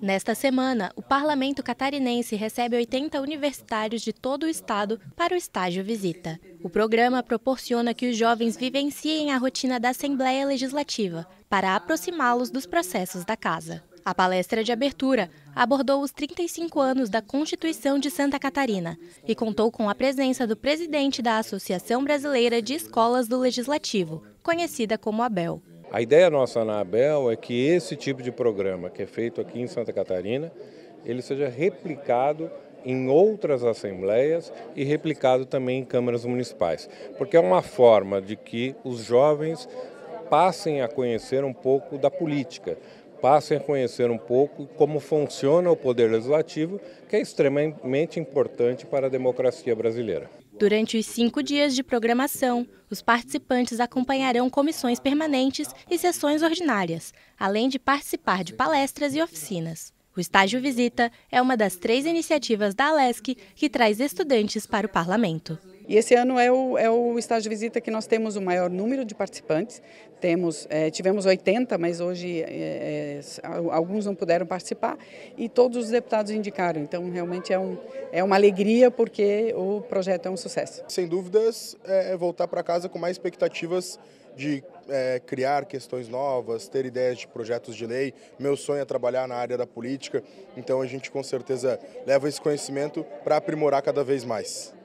Nesta semana, o parlamento catarinense recebe 80 universitários de todo o estado para o estágio visita. O programa proporciona que os jovens vivenciem a rotina da Assembleia Legislativa para aproximá-los dos processos da casa. A palestra de abertura abordou os 35 anos da Constituição de Santa Catarina e contou com a presença do presidente da Associação Brasileira de Escolas do Legislativo, conhecida como ABEL. A ideia nossa na Abel é que esse tipo de programa que é feito aqui em Santa Catarina, ele seja replicado em outras assembleias e replicado também em câmaras municipais, porque é uma forma de que os jovens passem a conhecer um pouco da política, passem a conhecer um pouco como funciona o poder legislativo, que é extremamente importante para a democracia brasileira. Durante os cinco dias de programação, os participantes acompanharão comissões permanentes e sessões ordinárias, além de participar de palestras e oficinas. O Estágio Visita é uma das três iniciativas da ALESC que traz estudantes para o parlamento. E esse ano é o, é o estágio de visita que nós temos o maior número de participantes. Temos, é, tivemos 80, mas hoje é, alguns não puderam participar e todos os deputados indicaram. Então, realmente é, um, é uma alegria porque o projeto é um sucesso. Sem dúvidas, é, é voltar para casa com mais expectativas de é, criar questões novas, ter ideias de projetos de lei. Meu sonho é trabalhar na área da política, então a gente com certeza leva esse conhecimento para aprimorar cada vez mais.